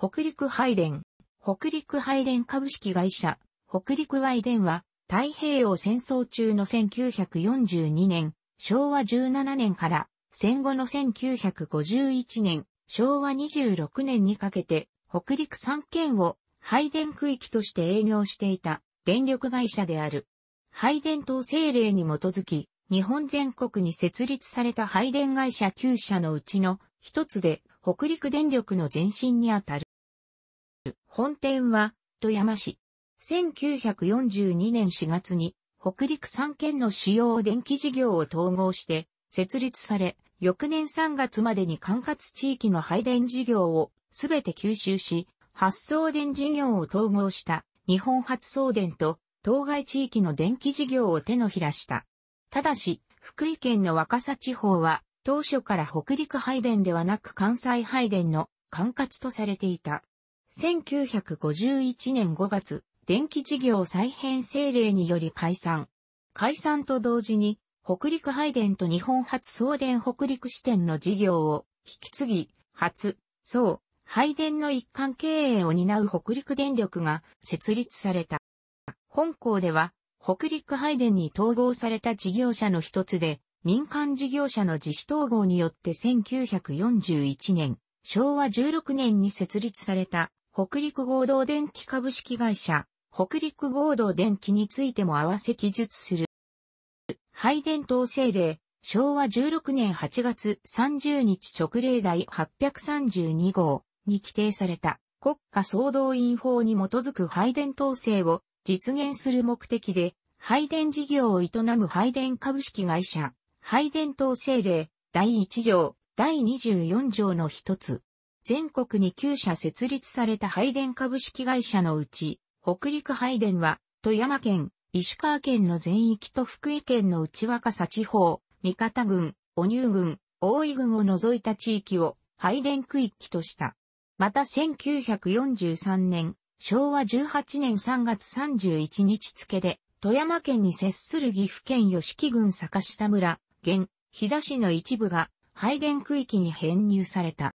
北陸配電。北陸配電株式会社、北陸配電は、太平洋戦争中の1942年、昭和17年から、戦後の1951年、昭和26年にかけて、北陸3県を配電区域として営業していた電力会社である。配電等政令に基づき、日本全国に設立された配電会社9社のうちの一つで、北陸電力の前身にあたる。本店は、富山市。1942年4月に、北陸3県の主要電気事業を統合して、設立され、翌年3月までに管轄地域の配電事業をすべて吸収し、発送電事業を統合した日本発送電と当該地域の電気事業を手のひらした。ただし、福井県の若狭地方は当初から北陸配電ではなく関西配電の管轄とされていた。1951年5月、電気事業再編政令により解散。解散と同時に、北陸配電と日本初送電北陸支店の事業を引き継ぎ、初、そう、配電の一貫経営を担う北陸電力が設立された。本校では、北陸配電に統合された事業者の一つで、民間事業者の自主統合によって1941年、昭和16年に設立された北陸合同電機株式会社、北陸合同電機についても合わせ記述する。配電統制令、昭和16年8月30日直令第832号に規定された国家総動員法に基づく配電統制を実現する目的で、配電事業を営む配電株式会社、配電統制令第1条、第24条の一つ、全国に9社設立された配電株式会社のうち、北陸配電は、富山県、石川県の全域と福井県の内若狭地方、三方郡、お乳郡、大井郡を除いた地域を配電区域とした。また1943年、昭和18年3月31日付で、富山県に接する岐阜県吉木郡坂下村、現、日田市の一部が配電区域に編入された。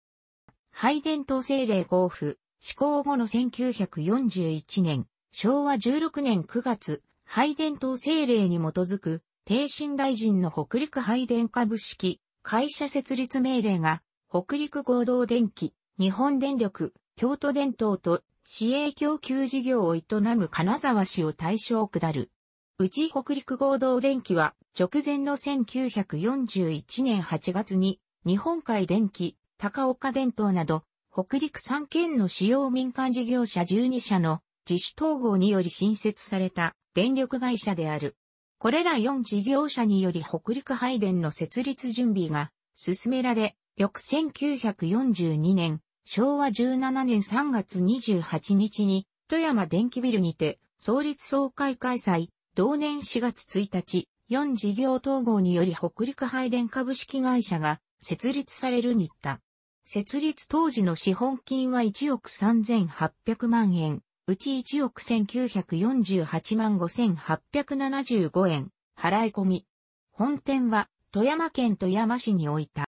拝殿統制令合付、施行後の1941年、昭和16年9月、拝殿統制令に基づく、帝神大臣の北陸拝殿株式、会社設立命令が、北陸合同電気、日本電力、京都電灯と、市営供給事業を営む金沢市を対象下る。うち北陸合同電気は直前の1941年8月に日本海電気高岡電灯など、北陸3県の主要民間事業者12社の自主統合により新設された電力会社である。これら4事業者により北陸配電の設立準備が進められ、翌1942年、昭和17年3月28日に、富山電気ビルにて、創立総会開催、同年4月1日、4事業統合により北陸配電株式会社が設立される日課設立当時の資本金は1億3800万円、うち1億1948万5875円、払い込み。本店は富山県富山市に置いた。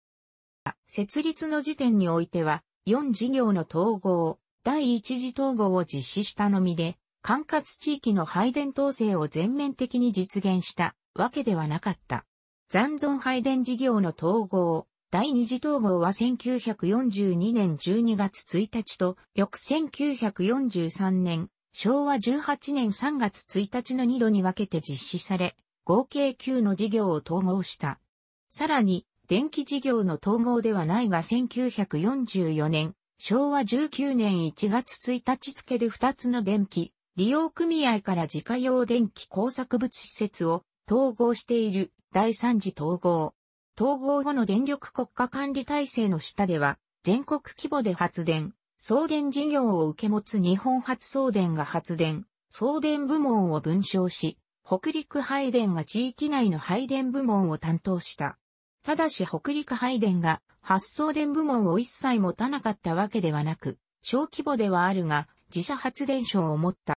設立の時点においては、4事業の統合、第一次統合を実施したのみで、管轄地域の配電統制を全面的に実現したわけではなかった。残存配電事業の統合、第二次統合は1942年12月1日と、翌1943年、昭和18年3月1日の2度に分けて実施され、合計9の事業を統合した。さらに、電気事業の統合ではないが1944年、昭和19年1月1日付で2つの電気、利用組合から自家用電気工作物施設を統合している第3次統合。統合後の電力国家管理体制の下では、全国規模で発電、送電事業を受け持つ日本発送電が発電、送電部門を分章し、北陸配電が地域内の配電部門を担当した。ただし北陸配電が発送電部門を一切持たなかったわけではなく、小規模ではあるが、自社発電所を持った。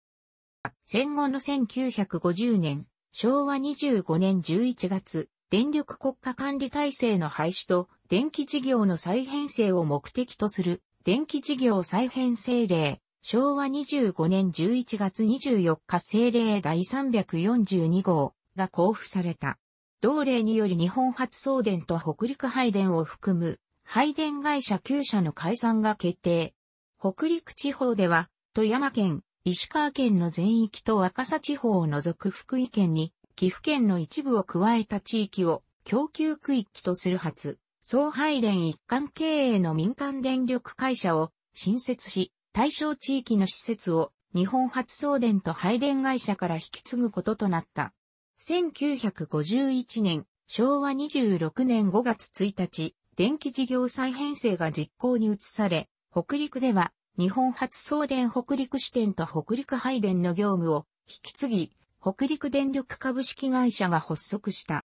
戦後の1950年、昭和25年11月、電力国家管理体制の廃止と電気事業の再編成を目的とする電気事業再編成令、昭和25年11月24日政令第342号が交付された。同令により日本発送電と北陸配電を含む配電会社9社の解散が決定。北陸地方では富山県、石川県の全域と若狭地方を除く福井県に岐阜県の一部を加えた地域を供給区域とする初、総配電一貫経営の民間電力会社を新設し、対象地域の施設を日本発送電と配電会社から引き継ぐこととなった。1951年、昭和26年5月1日、電気事業再編成が実行に移され、北陸では日本発送電北陸支店と北陸配電の業務を引き継ぎ、北陸電力株式会社が発足した。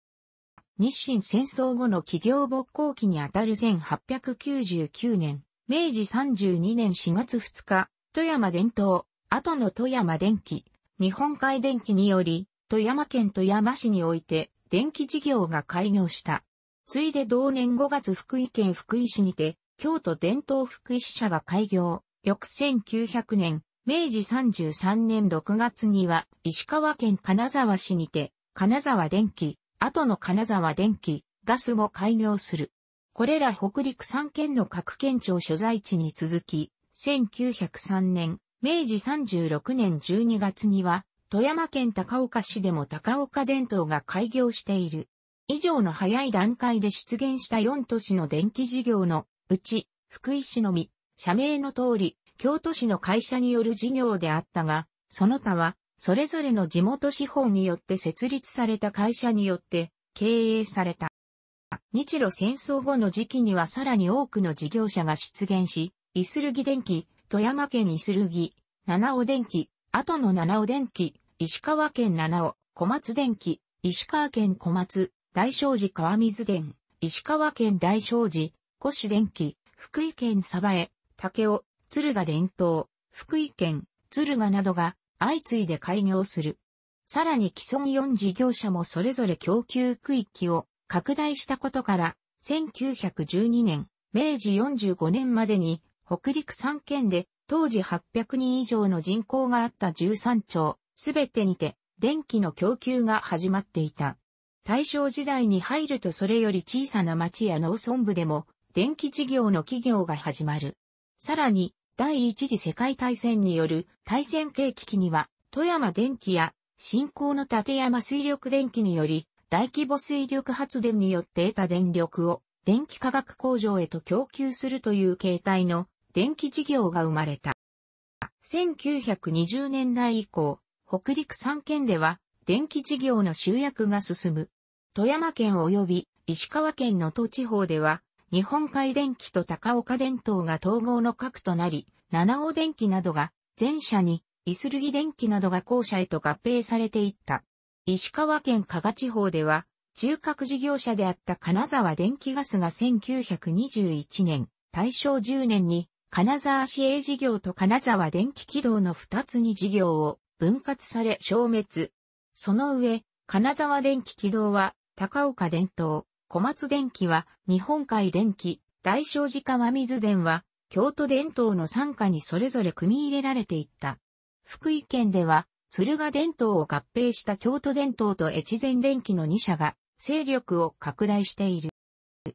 日清戦争後の企業勃興期にあたる1899年、明治32年4月2日、富山伝統、後の富山電機、日本海電機により、富山県富山市において、電気事業が開業した。ついで同年5月福井県福井市にて、京都伝統福井支社が開業。翌1900年、明治33年6月には、石川県金沢市にて、金沢電機、後の金沢電機、ガスを開業する。これら北陸3県の各県庁所在地に続き、1903年、明治36年12月には、富山県高岡市でも高岡電灯が開業している。以上の早い段階で出現した4都市の電気事業のうち、福井市のみ、社名の通り、京都市の会社による事業であったが、その他は、それぞれの地元司法によって設立された会社によって経営された。日露戦争後の時期にはさらに多くの事業者が出現し、イスルギ電機、富山県イスルギ、七尾電機、後の七尾電機、石川県七尾、小松電機、石川県小松、大正寺川水電、石川県大正寺、古市電機、福井県鯖江、竹尾、敦賀伝統、福井県、敦賀などが相次いで開業する。さらに既存4事業者もそれぞれ供給区域を拡大したことから、1912年、明治45年までに北陸3県で当時800人以上の人口があった13町、すべてにて電気の供給が始まっていた。大正時代に入るとそれより小さな町や農村部でも電気事業の企業が始まる。さらに、第一次世界大戦による大戦景気機には、富山電機や新興の立山水力電機により、大規模水力発電によって得た電力を電気化学工場へと供給するという形態の電気事業が生まれた。1920年代以降、北陸3県では電気事業の集約が進む。富山県及び石川県の都地方では日本海電機と高岡電灯が統合の核となり、七尾電機などが前者に、イスルギ電機などが後者へと合併されていった。石川県加賀地方では、中核事業者であった金沢電気ガスが1921年、大正10年に、金沢市営事業と金沢電気軌道の2つに事業を分割され消滅。その上、金沢電気軌道は、高岡電灯、小松電機は日本海電機、大正寺川水電は京都電灯の傘下にそれぞれ組み入れられていった。福井県では鶴ヶ電灯を合併した京都電灯と越前電機の2社が勢力を拡大している。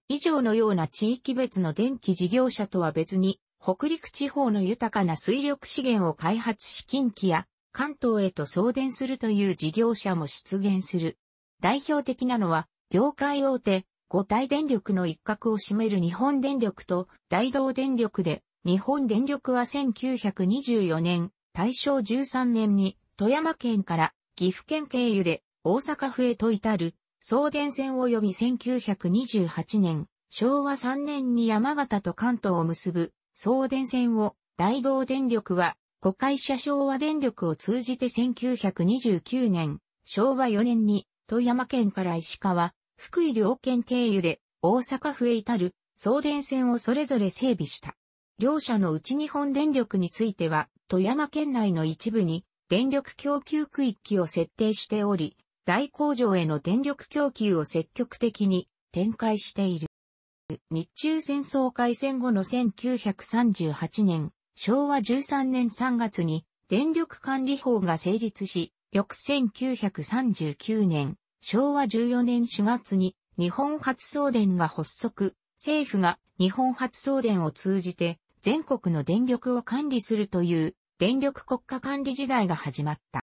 以上のような地域別の電気事業者とは別に、北陸地方の豊かな水力資源を開発し近畿や関東へと送電するという事業者も出現する。代表的なのは業界大手、五大電力の一角を占める日本電力と大同電力で、日本電力は1924年、大正13年に富山県から岐阜県経由で大阪府へと至る送電線及び1928年、昭和3年に山形と関東を結ぶ送電線を大同電力は五会社昭和電力を通じて1929年、昭和4年に富山県から石川、福井両県経由で大阪府へ至る送電線をそれぞれ整備した。両社のうち日本電力については、富山県内の一部に電力供給区域を設定しており、大工場への電力供給を積極的に展開している。日中戦争開戦後の1938年、昭和13年3月に電力管理法が成立し、翌1939年、昭和14年4月に日本初送電が発足、政府が日本初送電を通じて全国の電力を管理するという電力国家管理時代が始まった。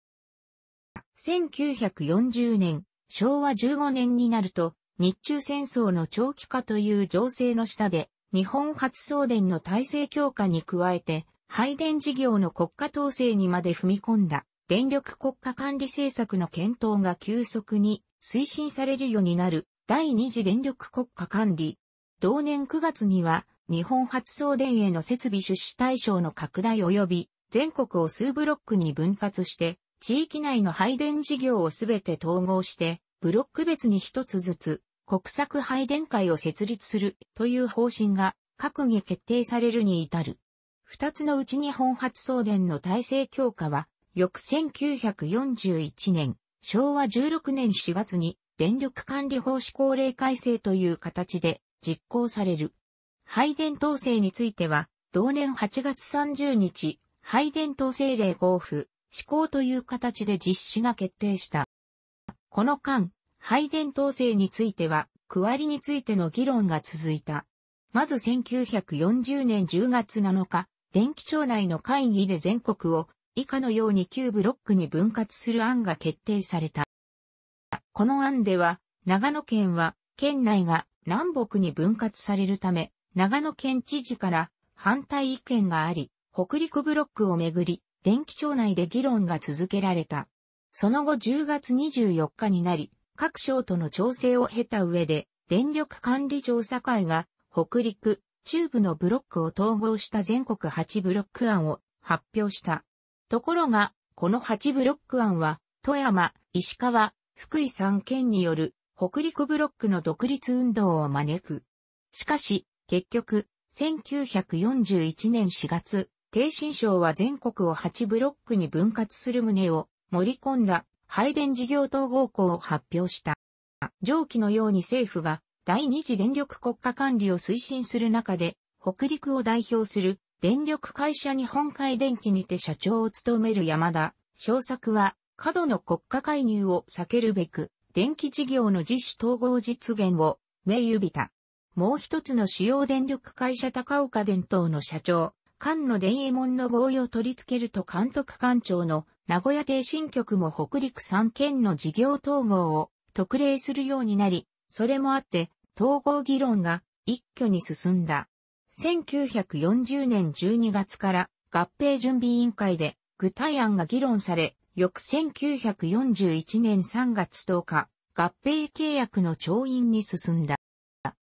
1940年、昭和15年になると日中戦争の長期化という情勢の下で日本初送電の体制強化に加えて配電事業の国家統制にまで踏み込んだ電力国家管理政策の検討が急速に推進されるようになる第二次電力国家管理。同年9月には日本発送電への設備出資対象の拡大及び全国を数ブロックに分割して地域内の配電事業をすべて統合してブロック別に一つずつ国策配電会を設立するという方針が閣議決定されるに至る。二つのうち日本発送電の体制強化は翌1941年、昭和16年4月に電力管理法施行令改正という形で実行される。配電統制については、同年8月30日、配電統制令交付、施行という形で実施が決定した。この間、配電統制については、区割りについての議論が続いた。まず1940年10月7日、電気庁内の会議で全国を以下のように旧ブロックに分割する案が決定された。この案では、長野県は、県内が南北に分割されるため、長野県知事から反対意見があり、北陸ブロックをめぐり、電気庁内で議論が続けられた。その後10月24日になり、各省との調整を経た上で、電力管理調査会が、北陸、中部のブロックを統合した全国8ブロック案を発表した。ところが、この8ブロック案は、富山、石川、福井3県による北陸ブロックの独立運動を招く。しかし、結局、1941年4月、低新省は全国を8ブロックに分割する旨を盛り込んだ配電事業統合校を発表した。上記のように政府が第二次電力国家管理を推進する中で、北陸を代表する電力会社日本海電機にて社長を務める山田小作は、過度の国家介入を避けるべく、電気事業の自主統合実現を、銘指びた。もう一つの主要電力会社高岡電灯の社長、菅野伝衛門の合意を取り付けると監督官庁の名古屋定新局も北陸三県の事業統合を特例するようになり、それもあって統合議論が一挙に進んだ。1940年12月から合併準備委員会で具体案が議論され、翌1941年3月10日、合併契約の調印に進んだ。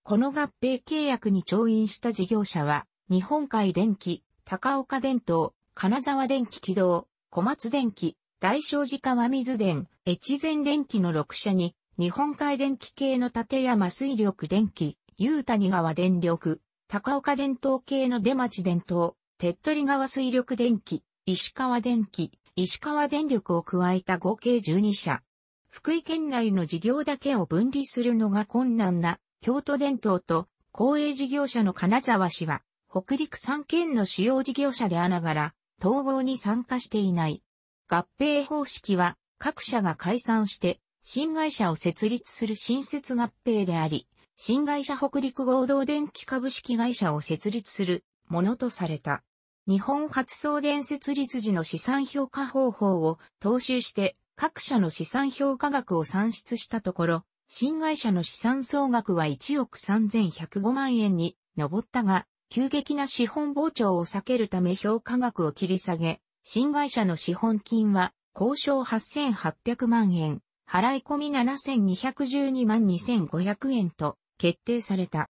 この合併契約に調印した事業者は、日本海電機、高岡電灯、金沢電機軌道、小松電機、大正寺川水電、越前電機の6社に、日本海電機系の立山水力電機、夕谷川電力、高岡電灯系の出町電灯、手っ取り川水力電気、石川電気、石川電力を加えた合計12社。福井県内の事業だけを分離するのが困難な京都電灯と公営事業者の金沢市は北陸3県の主要事業者であながら統合に参加していない。合併方式は各社が解散して新会社を設立する新設合併であり、新会社北陸合同電気株式会社を設立するものとされた。日本発送電設立時の資産評価方法を踏襲して各社の資産評価額を算出したところ、新会社の資産総額は1億3105万円に上ったが、急激な資本膨張を避けるため評価額を切り下げ、新会社の資本金は交渉8800万円、払い込み7212万2500円と決定された。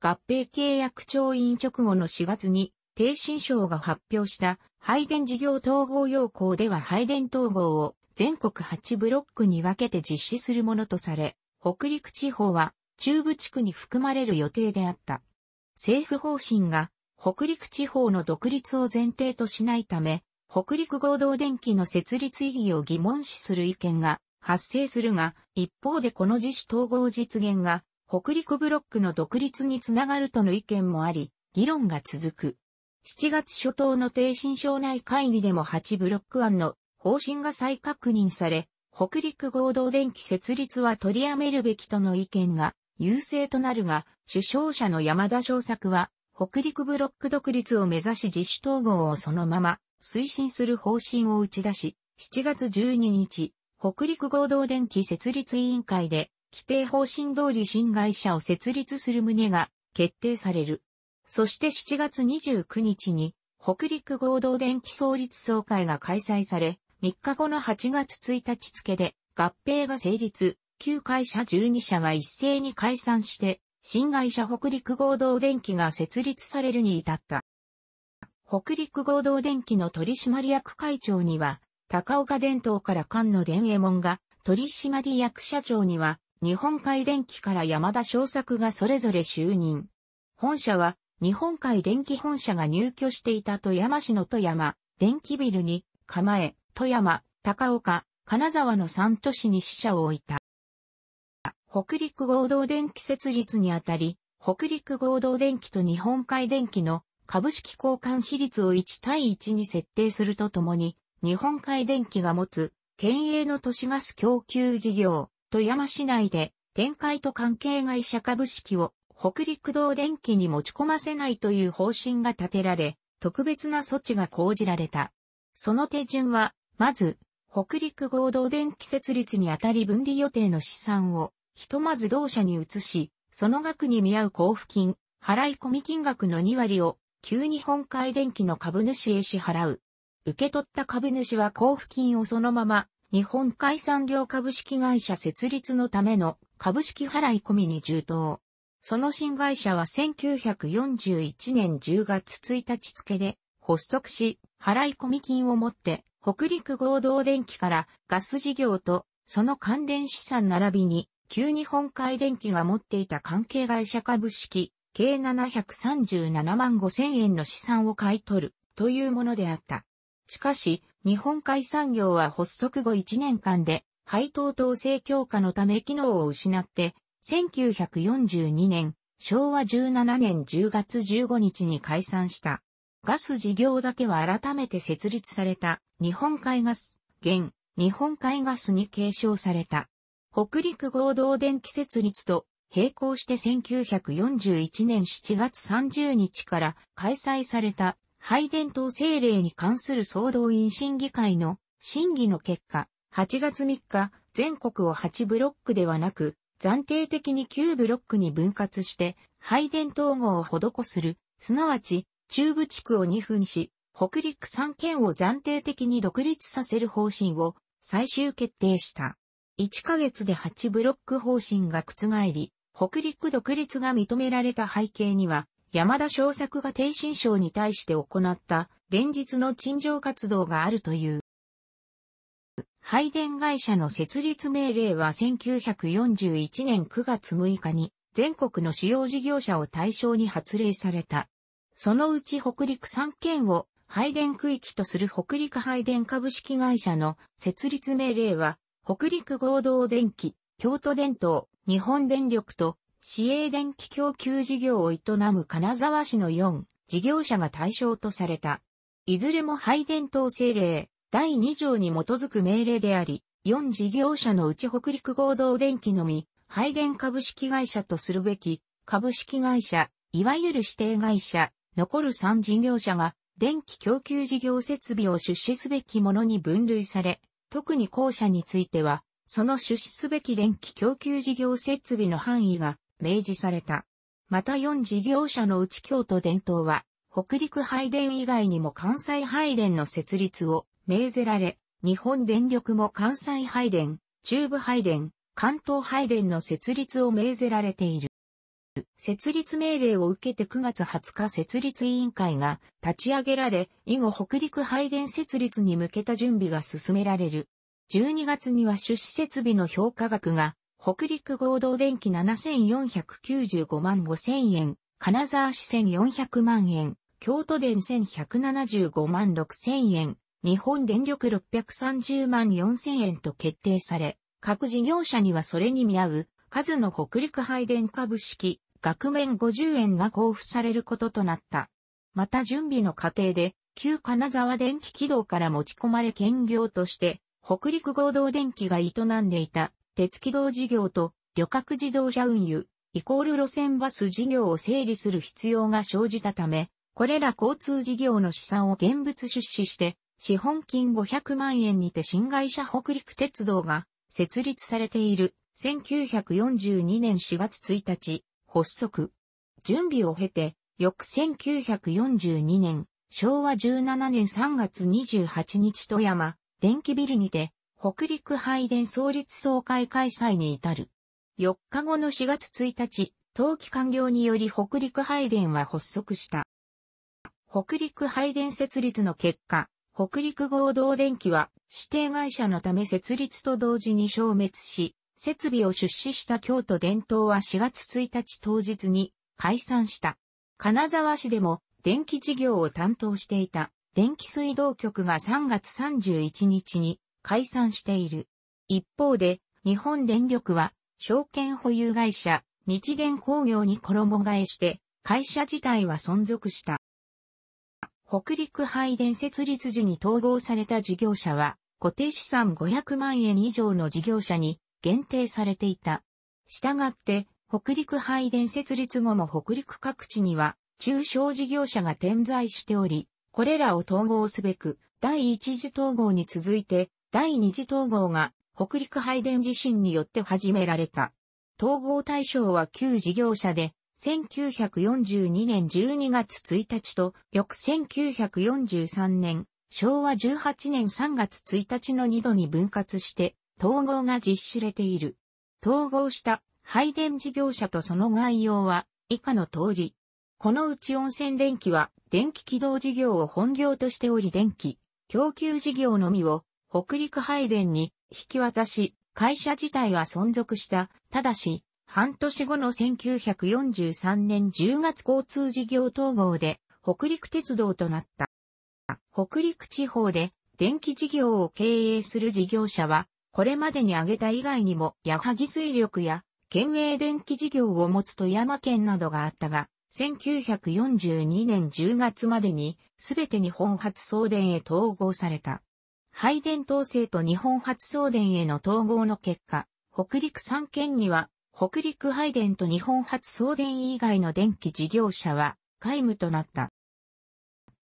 合併契約調印直後の4月に、低新省が発表した配電事業統合要項では配電統合を全国8ブロックに分けて実施するものとされ、北陸地方は中部地区に含まれる予定であった。政府方針が北陸地方の独立を前提としないため、北陸合同電機の設立意義を疑問視する意見が発生するが、一方でこの自主統合実現が北陸ブロックの独立につながるとの意見もあり、議論が続く。7月初頭の低新省内会議でも8ブロック案の方針が再確認され、北陸合同電気設立は取りやめるべきとの意見が優勢となるが、首相者の山田翔作は、北陸ブロック独立を目指し自主統合をそのまま推進する方針を打ち出し、7月12日、北陸合同電気設立委員会で規定方針通り新会社を設立する旨が決定される。そして7月29日に北陸合同電気創立総会が開催され、3日後の8月1日付で合併が成立、旧会社12社は一斉に解散して、新会社北陸合同電気が設立されるに至った。北陸合同電気の取締役会長には、高岡電灯から菅野伝右衛門が、取締役社長には、日本海電機から山田小作がそれぞれ就任。本社は、日本海電機本社が入居していた富山市の富山、電機ビルに、構え、富山、高岡、金沢の3都市に支社を置いた。北陸合同電機設立にあたり、北陸合同電機と日本海電機の株式交換比率を1対1に設定するとともに、日本海電機が持つ、県営の都市ガス供給事業、富山市内で展開と関係会社株式を北陸道電機に持ち込ませないという方針が立てられ、特別な措置が講じられた。その手順は、まず、北陸合同電気設立にあたり分離予定の資産を、ひとまず同社に移し、その額に見合う交付金、払い込み金額の2割を、旧日本海電機の株主へ支払う。受け取った株主は交付金をそのまま、日本海産業株式会社設立のための株式払い込みに充当。その新会社は1941年10月1日付で発足し、払い込み金を持って北陸合同電機からガス事業とその関連資産並びに旧日本海電機が持っていた関係会社株式計737万5千円の資産を買い取るというものであった。しかし、日本海産業は発足後1年間で、配当統制強化のため機能を失って、1942年、昭和17年10月15日に解散した。ガス事業だけは改めて設立された、日本海ガス、現、日本海ガスに継承された。北陸合同電気設立と並行して1941年7月30日から開催された配電塔政令に関する総動員審議会の審議の結果、8月3日、全国を8ブロックではなく、暫定的に9ブロックに分割して、配電統合を施する、すなわち、中部地区を2分し、北陸3県を暫定的に独立させる方針を最終決定した。1ヶ月で8ブロック方針が覆り、北陸独立が認められた背景には、山田小作が低心症に対して行った連日の陳情活動があるという。配電会社の設立命令は1941年9月6日に全国の主要事業者を対象に発令された。そのうち北陸3県を配電区域とする北陸配電株式会社の設立命令は北陸合同電気、京都電灯、日本電力と市営電気供給事業を営む金沢市の4事業者が対象とされた。いずれも配電等制令第2条に基づく命令であり、4事業者のうち北陸合同電気のみ、配電株式会社とするべき株式会社、いわゆる指定会社、残る3事業者が電気供給事業設備を出資すべきものに分類され、特に後者については、その出資すべき電気供給事業設備の範囲が明示された。また4事業者のうち京都伝統は、北陸配電以外にも関西配電の設立を命ぜられ、日本電力も関西配電、中部配電、関東配電の設立を命ぜられている。設立命令を受けて9月20日設立委員会が立ち上げられ、以後北陸配電設立に向けた準備が進められる。12月には出資設備の評価額が北陸合同電機7495万5000円、金沢市1400万円、京都電1175万6000円、日本電力630万4000円と決定され、各事業者にはそれに見合う数の北陸配電株式、額面50円が交付されることとなった。また準備の過程で、旧金沢電気軌道から持ち込まれ兼業として、北陸合同電機が営んでいた鉄軌道事業と旅客自動車運輸、イコール路線バス事業を整理する必要が生じたため、これら交通事業の資産を現物出資して、資本金500万円にて新会社北陸鉄道が設立されている1942年4月1日発足。準備を経て、翌1942年、昭和17年3月28日富山、電気ビルにて、北陸拝殿創立総会開催に至る。4日後の4月1日、冬季完了により北陸拝殿は発足した。北陸拝殿設立の結果、北陸合同電機は指定会社のため設立と同時に消滅し、設備を出資した京都伝統は4月1日当日に解散した。金沢市でも電気事業を担当していた電気水道局が3月31日に解散している。一方で、日本電力は、証券保有会社、日電工業に衣替えして、会社自体は存続した。北陸配電設立時に統合された事業者は、固定資産500万円以上の事業者に限定されていた。したがって、北陸配電設立後も北陸各地には中小事業者が点在しており、これらを統合すべく、第一次統合に続いて、第二次統合が北陸配電地震によって始められた。統合対象は旧事業者で、1942年12月1日と、翌1943年、昭和18年3月1日の2度に分割して、統合が実施れている。統合した配電事業者とその概要は、以下の通り。このうち温泉電気は、電気軌道事業を本業としており電気、供給事業のみを、北陸拝殿に引き渡し、会社自体は存続した。ただし、半年後の1943年10月交通事業統合で北陸鉄道となった。北陸地方で電気事業を経営する事業者は、これまでに挙げた以外にも、矢作水力や県営電気事業を持つ富山県などがあったが、1942年10月までに、すべて日本発送電へ統合された。配電統制と日本発送電への統合の結果、北陸3県には、北陸配電と日本発送電以外の電気事業者は、皆無となった。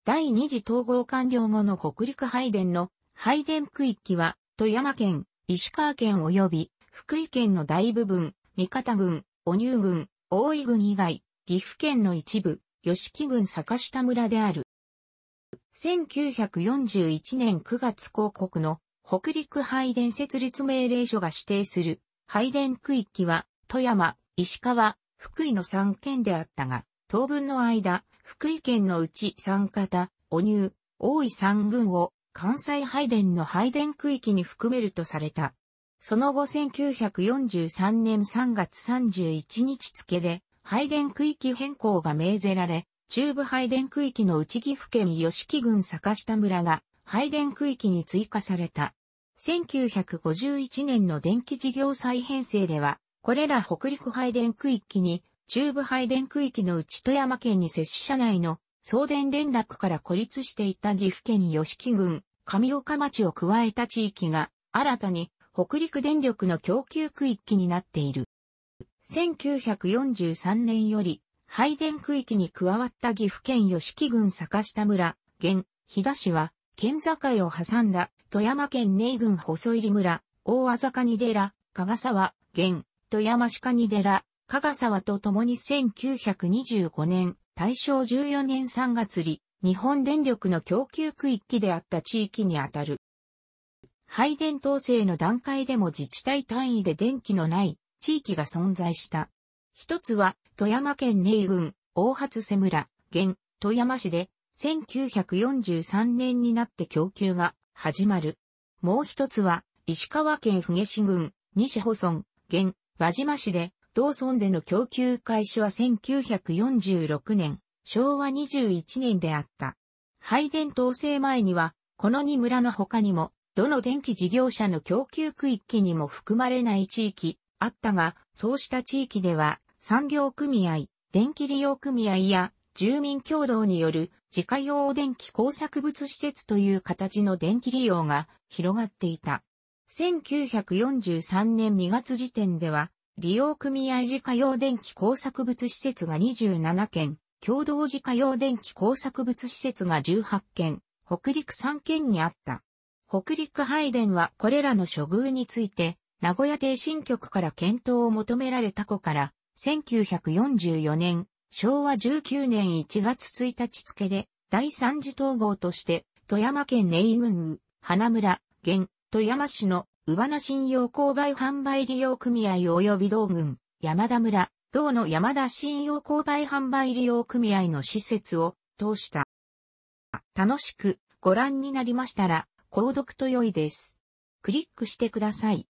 第二次統合完了後の北陸配電の配電区域は、富山県、石川県及び、福井県の大部分、三方郡、お乳郡、大井郡以外、岐阜県の一部、吉木郡坂下村である。1941年9月広告の北陸配電設立命令書が指定する配電区域は富山、石川、福井の3県であったが、当分の間、福井県のうち三方、お乳、大井三群を関西配電の配電区域に含めるとされた。その後1943年3月31日付で配電区域変更が命ぜられ、中部拝殿区域の内岐阜県吉木郡坂下村が拝殿区域に追加された。1951年の電気事業再編成では、これら北陸拝殿区域に、中部拝殿区域の内富山県に接し社内の送電連絡から孤立していた岐阜県吉木郡上岡町を加えた地域が、新たに北陸電力の供給区域になっている。1943年より配電区域に加わった岐阜県吉木郡坂下村、現、東市は、県境を挟んだ富山県根郡細入村、大あざに寺、香賀沢、現、富山市に寺、香沢と共に1925年、大正14年3月に、日本電力の供給区域であった地域にあたる。配電統制の段階でも自治体単位で電気のない地域が存在した。一つは、富山県根井郡、大発瀬村、現、富山市で、1943年になって供給が始まる。もう一つは、石川県富市郡、西保村、現、輪島市で、同村での供給開始は1946年、昭和21年であった。配電統制前には、この2村の他にも、どの電気事業者の供給区域にも含まれない地域、あったが、そうした地域では、産業組合、電気利用組合や住民共同による自家用電気工作物施設という形の電気利用が広がっていた。1943年2月時点では、利用組合自家用電気工作物施設が27件、共同自家用電気工作物施設が18件、北陸3県にあった。北陸配電はこれらの処遇について、名古屋帝新局から検討を求められた子から、1944年、昭和19年1月1日付で、第三次統合として、富山県根井郡、花村、現、富山市の、宇花信用購買販売利用組合及び道郡、山田村、道の山田信用購買販売利用組合の施設を通した。楽しくご覧になりましたら、購読と良いです。クリックしてください。